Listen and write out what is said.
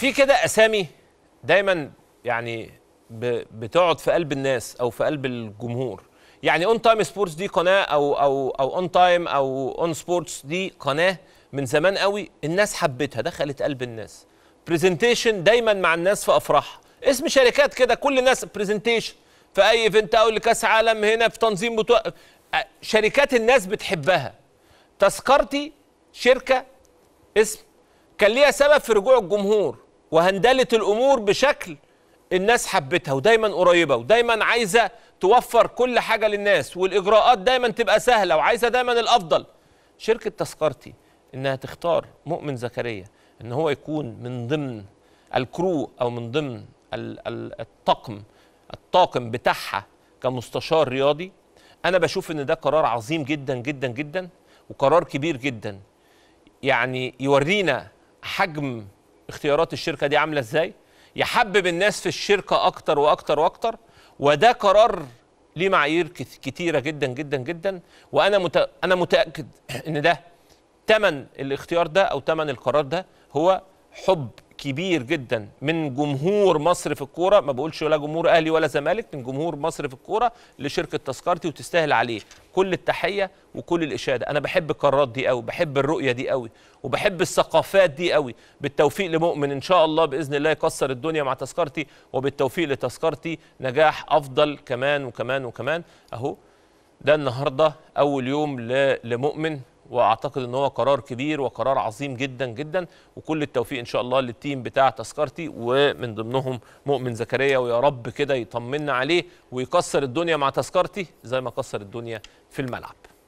في كده اسامي دايما يعني بتقعد في قلب الناس او في قلب الجمهور يعني اون تايم سبورتس دي قناه او او او اون تايم او اون سبورتس دي قناه من زمان قوي الناس حبتها دخلت قلب الناس برزنتيشن دايما مع الناس في افراحها اسم شركات كده كل الناس برزنتيشن في اي ايفنت او لكاس عالم هنا في تنظيم بتو... شركات الناس بتحبها تذكرتي شركه اسم كان ليها سبب في رجوع الجمهور وهندلت الامور بشكل الناس حبتها ودايما قريبه ودايما عايزه توفر كل حاجه للناس والاجراءات دايما تبقى سهله وعايزه دايما الافضل شركه تذكرتي انها تختار مؤمن زكريا ان هو يكون من ضمن الكرو او من ضمن الطقم الطاقم بتاعها كمستشار رياضي انا بشوف ان ده قرار عظيم جدا جدا جدا وقرار كبير جدا يعني يورينا حجم اختيارات الشركه دي عامله ازاي يحبب الناس في الشركه اكتر واكتر واكتر وده قرار ليه معايير كتيره جدا جدا جدا وانا مت... انا متاكد ان ده تمن الاختيار ده او تمن القرار ده هو حب كبير جدا من جمهور مصر في الكوره ما بقولش ولا جمهور اهلي ولا زمالك من جمهور مصر في الكوره لشركه تذكرتي وتستاهل عليه كل التحيه وكل الاشاده انا بحب القرارات دي قوي بحب الرؤيه دي قوي وبحب الثقافات دي قوي بالتوفيق لمؤمن ان شاء الله باذن الله يكسر الدنيا مع تذكرتي وبالتوفيق لتذكرتي نجاح افضل كمان وكمان وكمان اهو ده النهارده اول يوم لمؤمن واعتقد ان هو قرار كبير وقرار عظيم جدا جدا وكل التوفيق ان شاء الله للتيم بتاع تذكرتي ومن ضمنهم مؤمن زكريا ويا رب كده يطمنا عليه ويكسر الدنيا مع تذكرتي زي ما كسر الدنيا في الملعب